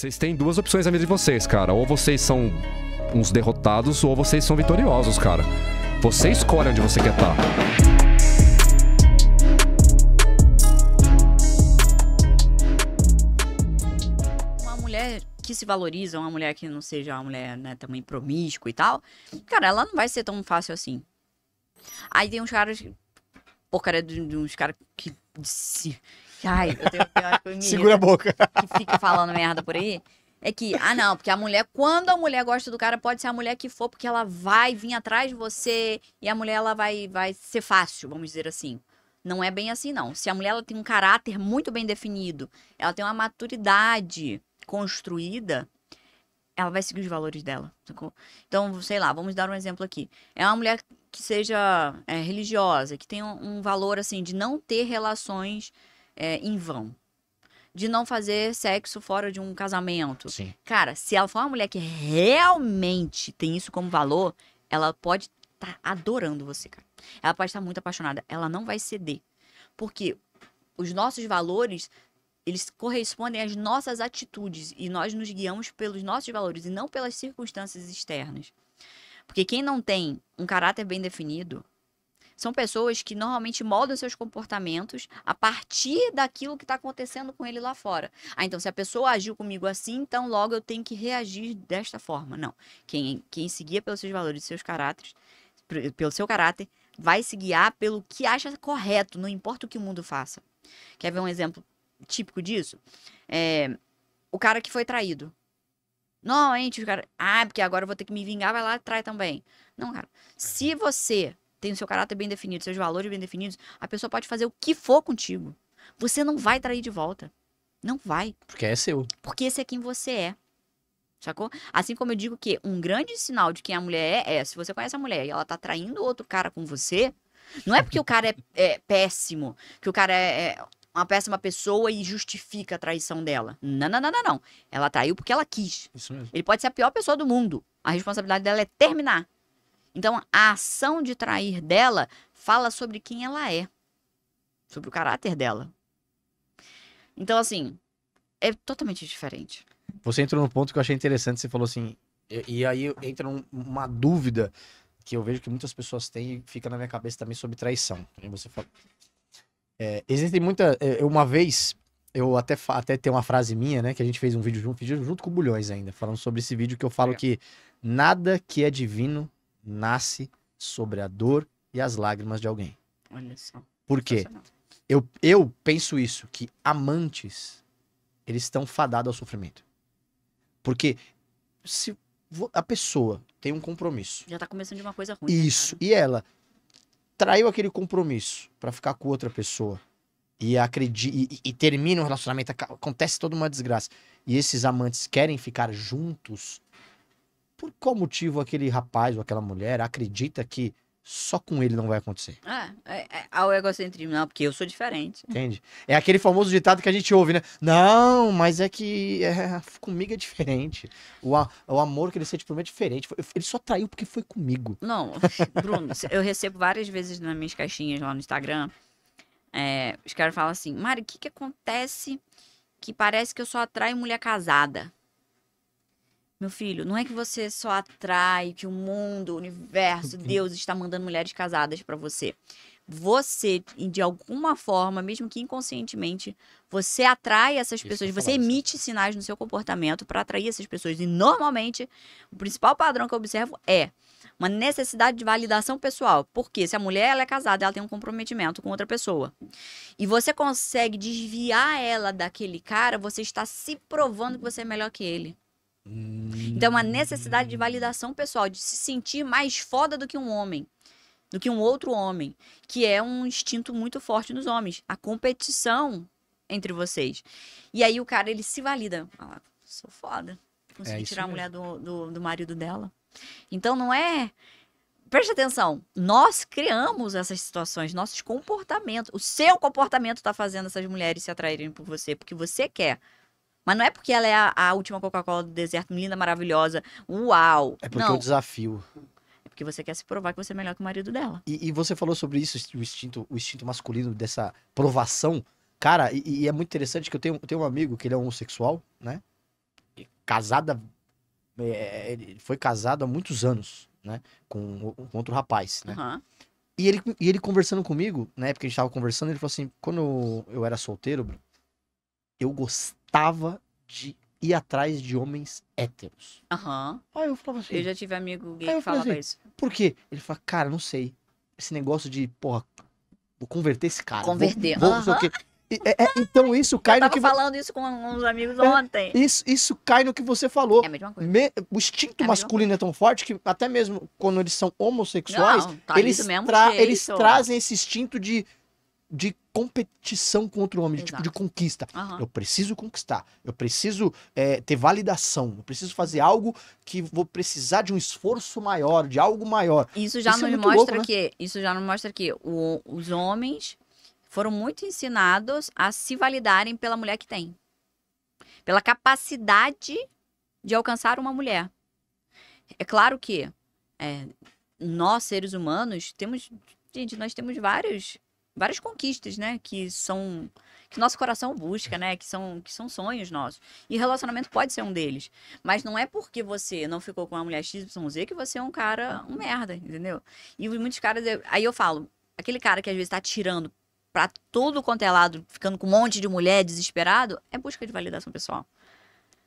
Vocês têm duas opções na vida de vocês, cara. Ou vocês são uns derrotados, ou vocês são vitoriosos, cara. Você escolhe onde você quer estar. Tá. uma mulher que se valoriza, uma mulher que não seja uma mulher, né, também promíscua e tal, cara, ela não vai ser tão fácil assim. Aí tem uns caras, porcaria de, de uns caras que se, Ai, eu tenho, acho que eu Segura a boca. Que fica falando merda por aí. É que, ah, não, porque a mulher, quando a mulher gosta do cara, pode ser a mulher que for, porque ela vai vir atrás de você e a mulher ela vai, vai ser fácil, vamos dizer assim. Não é bem assim, não. Se a mulher ela tem um caráter muito bem definido, ela tem uma maturidade construída, ela vai seguir os valores dela. Sacou? Então, sei lá, vamos dar um exemplo aqui. É uma mulher que seja é, religiosa, que tem um, um valor, assim, de não ter relações é, em vão. De não fazer sexo fora de um casamento. Sim. Cara, se ela for uma mulher que realmente tem isso como valor, ela pode estar tá adorando você, cara. Ela pode estar tá muito apaixonada. Ela não vai ceder. Porque os nossos valores eles correspondem às nossas atitudes e nós nos guiamos pelos nossos valores e não pelas circunstâncias externas. Porque quem não tem um caráter bem definido, são pessoas que normalmente moldam seus comportamentos a partir daquilo que está acontecendo com ele lá fora. Ah, então se a pessoa agiu comigo assim, então logo eu tenho que reagir desta forma. Não. Quem, quem se guia pelos seus valores seus caráteres, pelo seu caráter, vai se guiar pelo que acha correto, não importa o que o mundo faça. Quer ver um exemplo típico disso? É, o cara que foi traído. Não, hein, o cara. Ah, porque agora eu vou ter que me vingar, vai lá e trai também. Não, cara. Uhum. Se você tem o seu caráter bem definido, seus valores bem definidos, a pessoa pode fazer o que for contigo. Você não vai trair de volta. Não vai. Porque é seu. Porque esse é quem você é. Sacou? Assim como eu digo que um grande sinal de quem a mulher é, é se você conhece a mulher e ela tá traindo outro cara com você, não é porque o cara é, é péssimo, que o cara é, é uma péssima pessoa e justifica a traição dela. Não, não, não, não, não. Ela traiu porque ela quis. Isso mesmo. Ele pode ser a pior pessoa do mundo. A responsabilidade dela é terminar. Então, a ação de trair dela fala sobre quem ela é, sobre o caráter dela. Então, assim, é totalmente diferente. Você entrou num ponto que eu achei interessante, você falou assim, e, e aí entra um, uma dúvida que eu vejo que muitas pessoas têm e fica na minha cabeça também sobre traição. Você fala... É, existem muita. É, uma vez, eu até, até tenho uma frase minha, né? Que a gente fez um vídeo junto, junto com o Bulhões ainda, falando sobre esse vídeo que eu falo é. que nada que é divino nasce sobre a dor e as lágrimas de alguém. Olha só. Por quê? Eu, eu penso isso, que amantes, eles estão fadados ao sofrimento. Porque se a pessoa tem um compromisso. Já tá começando de uma coisa ruim. Né, isso. Né, e ela traiu aquele compromisso para ficar com outra pessoa e, acredita, e, e termina o um relacionamento, acontece toda uma desgraça. E esses amantes querem ficar juntos por qual motivo aquele rapaz ou aquela mulher acredita que só com ele não vai acontecer. Ah, é, é, ao egocentrismo, não, porque eu sou diferente. Entende? É aquele famoso ditado que a gente ouve, né? Não, mas é que é, comigo é diferente. O, o amor que ele sente por mim é diferente. Ele só traiu porque foi comigo. Não, Bruno, eu recebo várias vezes nas minhas caixinhas lá no Instagram, é, os caras falam assim, Mari, o que que acontece que parece que eu só atraio mulher casada? Meu filho, não é que você só atrai que o mundo, o universo, uhum. Deus está mandando mulheres casadas para você. Você, de alguma forma, mesmo que inconscientemente, você atrai essas pessoas, você emite sinais no seu comportamento para atrair essas pessoas. E normalmente, o principal padrão que eu observo é uma necessidade de validação pessoal. Porque se a mulher ela é casada, ela tem um comprometimento com outra pessoa. E você consegue desviar ela daquele cara, você está se provando que você é melhor que ele. Então, é a necessidade de validação pessoal, de se sentir mais foda do que um homem, do que um outro homem, que é um instinto muito forte nos homens, a competição entre vocês. E aí o cara, ele se valida. Fala, sou foda. Consegui é tirar mesmo. a mulher do, do, do marido dela. Então, não é preste atenção, nós criamos essas situações, nossos comportamentos. O seu comportamento está fazendo essas mulheres se atraírem por você, porque você quer. Mas não é porque ela é a, a última Coca-Cola do deserto, linda, maravilhosa. Uau! É porque não. o desafio. É porque você quer se provar que você é melhor que o marido dela. E, e você falou sobre isso, o instinto, o instinto masculino dessa provação. Cara, e, e é muito interessante que eu tenho, eu tenho um amigo que ele é homossexual, né? casada. É, é, ele foi casado há muitos anos, né? Com, com outro rapaz, né? Uhum. E ele, e ele conversando comigo, na né, época que a gente tava conversando, ele falou assim: quando eu era solteiro, eu gostava gostava de ir atrás de homens héteros. Aham. Aí eu falava assim. Eu já tive amigo gay que falava assim, isso. Por quê? Ele fala, cara, não sei. Esse negócio de, porra, vou converter esse cara. Converter. Vou, vou o quê. É, é, então isso cai no que. Eu tava falando isso com uns amigos é, ontem. Isso, isso cai no que você falou. É a mesma coisa. Me, o instinto é masculino é tão forte que até mesmo quando eles são homossexuais, não, tá eles, tra eles trazem esse instinto de, de competição contra o homem, de tipo de conquista. Uhum. Eu preciso conquistar, eu preciso é, ter validação, eu preciso fazer algo que vou precisar de um esforço maior, de algo maior. Isso já isso é nos é mostra louco, né? que isso já não mostra que o, os homens foram muito ensinados a se validarem pela mulher que tem, pela capacidade de alcançar uma mulher. É claro que é, nós seres humanos temos, gente, nós temos vários várias conquistas, né? Que são que nosso coração busca, né? Que são, que são sonhos nossos. E relacionamento pode ser um deles. Mas não é porque você não ficou com uma mulher XYZ que você é um cara, um merda, entendeu? E muitos caras. Aí eu falo, aquele cara que às vezes tá tirando pra todo quanto é lado, ficando com um monte de mulher desesperado, é busca de validação pessoal.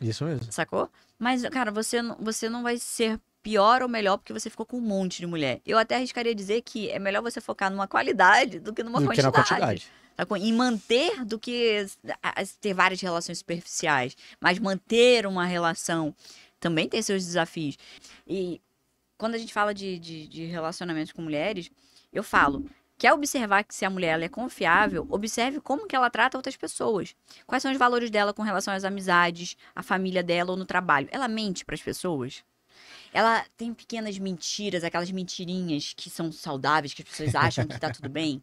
Isso mesmo. Sacou? Mas, cara, você, você não vai ser pior ou melhor porque você ficou com um monte de mulher. Eu até arriscaria dizer que é melhor você focar numa qualidade do que numa do quantidade. Que na quantidade. Tá com... Em manter do que ter várias relações superficiais. Mas manter uma relação também tem seus desafios. E quando a gente fala de, de, de relacionamentos com mulheres, eu falo. Quer observar que se a mulher é confiável, observe como que ela trata outras pessoas. Quais são os valores dela com relação às amizades, à família dela ou no trabalho. Ela mente para as pessoas? Ela tem pequenas mentiras, aquelas mentirinhas que são saudáveis, que as pessoas acham que tá tudo bem.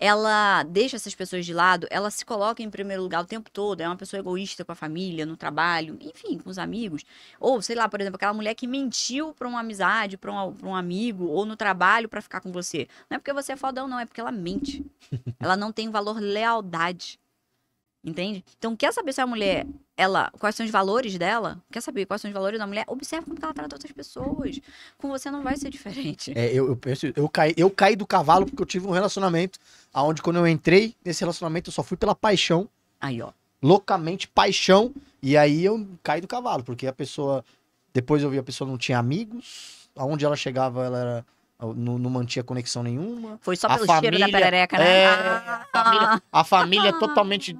Ela deixa essas pessoas de lado, ela se coloca em primeiro lugar o tempo todo, é uma pessoa egoísta com a família, no trabalho, enfim, com os amigos. Ou, sei lá, por exemplo, aquela mulher que mentiu pra uma amizade, pra um, pra um amigo, ou no trabalho para ficar com você. Não é porque você é fodão, não, é porque ela mente. Ela não tem valor lealdade. Entende? Então, quer saber se a mulher ela, quais são os valores dela, quer saber quais são os valores da mulher, observa como ela trata outras pessoas. Com você não vai ser diferente. É, eu, eu penso, eu caí, eu caí do cavalo porque eu tive um relacionamento aonde quando eu entrei nesse relacionamento eu só fui pela paixão. Aí, ó. Loucamente paixão, e aí eu caí do cavalo, porque a pessoa depois eu vi a pessoa não tinha amigos, aonde ela chegava ela era não, não, mantinha conexão nenhuma. Foi só a pelo família, cheiro da perereca, né? É, ah, a, família, a família é totalmente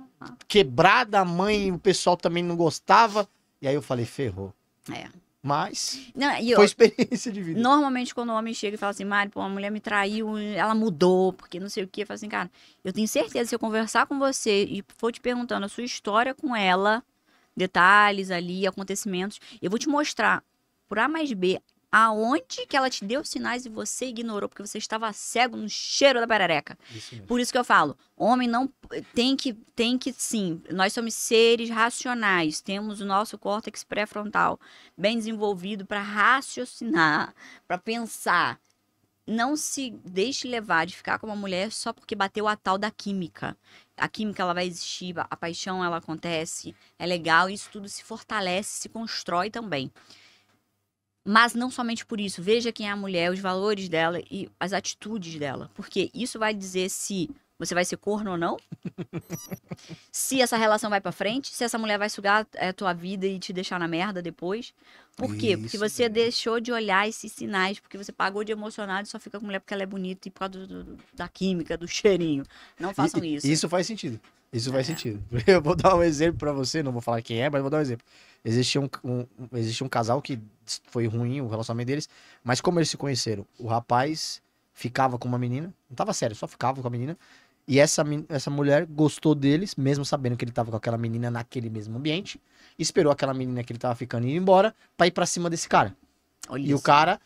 quebrada, a mãe, o pessoal também não gostava. E aí eu falei, ferrou. É. Mas não, eu, foi experiência de vida. Normalmente, quando o homem chega e fala assim, Mari, pô, a mulher me traiu, ela mudou, porque não sei o que, eu falo assim, cara, eu tenho certeza, se eu conversar com você e for te perguntando a sua história com ela, detalhes ali, acontecimentos, eu vou te mostrar por A mais B aonde que ela te deu sinais e você ignorou porque você estava cego no cheiro da perereca. Isso Por isso que eu falo, homem não tem que tem que sim, nós somos seres racionais, temos o nosso córtex pré-frontal bem desenvolvido para raciocinar, para pensar. Não se deixe levar de ficar com uma mulher só porque bateu a tal da química. A química ela vai existir, a paixão ela acontece, é legal, isso tudo se fortalece, se constrói também. Mas não somente por isso. Veja quem é a mulher, os valores dela e as atitudes dela. Porque isso vai dizer se você vai ser corno ou não? se essa relação vai para frente, se essa mulher vai sugar a tua vida e te deixar na merda depois. Por quê? Porque você deixou de olhar esses sinais, porque você pagou de emocionado e só fica com mulher porque ela é bonita e por causa do, do, da química, do cheirinho. Não façam isso. Isso faz sentido. Isso é. faz sentido. Eu vou dar um exemplo para você, não vou falar quem é, mas vou dar um exemplo. Existia um, um, existia um casal que foi ruim o relacionamento deles, mas como eles se conheceram? O rapaz ficava com uma menina, não tava sério, só ficava com a menina, e essa, essa mulher gostou deles, mesmo sabendo que ele tava com aquela menina naquele mesmo ambiente. Esperou aquela menina que ele tava ficando ir embora pra ir pra cima desse cara. Olha e isso. o cara,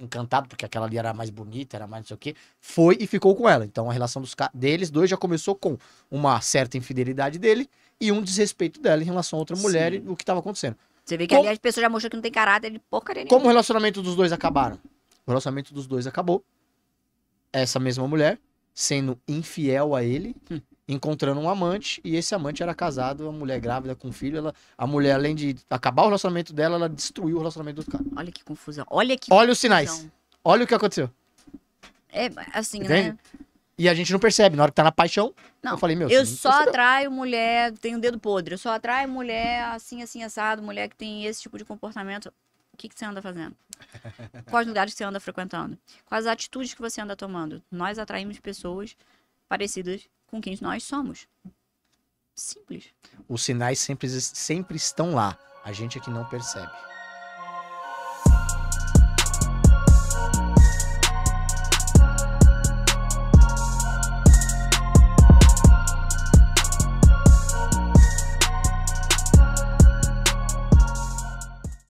encantado, porque aquela ali era mais bonita, era mais não sei o quê, foi e ficou com ela. Então a relação dos deles dois já começou com uma certa infidelidade dele e um desrespeito dela em relação a outra mulher Sim. e o que tava acontecendo. Você vê que ali as pessoas já mostrou que não tem caráter de porcaria nenhuma. Como o relacionamento dos dois acabaram? O relacionamento dos dois acabou. Essa mesma mulher sendo infiel a ele, hum. encontrando um amante, e esse amante era casado, a mulher grávida com um filho. Ela, a mulher, além de acabar o relacionamento dela, ela destruiu o relacionamento do cara. Olha que confusão. Olha que. Olha confusão. os sinais. Olha o que aconteceu. É, assim, né? Entende? né? E a gente não percebe, na hora que tá na paixão, não, eu falei, meu... Eu só percebeu. atraio mulher, tenho um dedo podre, eu só atraio mulher assim, assim, assado, mulher que tem esse tipo de comportamento. O que, que você anda fazendo? Quais lugares você anda frequentando? Quais atitudes que você anda tomando? Nós atraímos pessoas parecidas com quem nós somos. Simples. Os sinais sempre, sempre estão lá. A gente é que não percebe.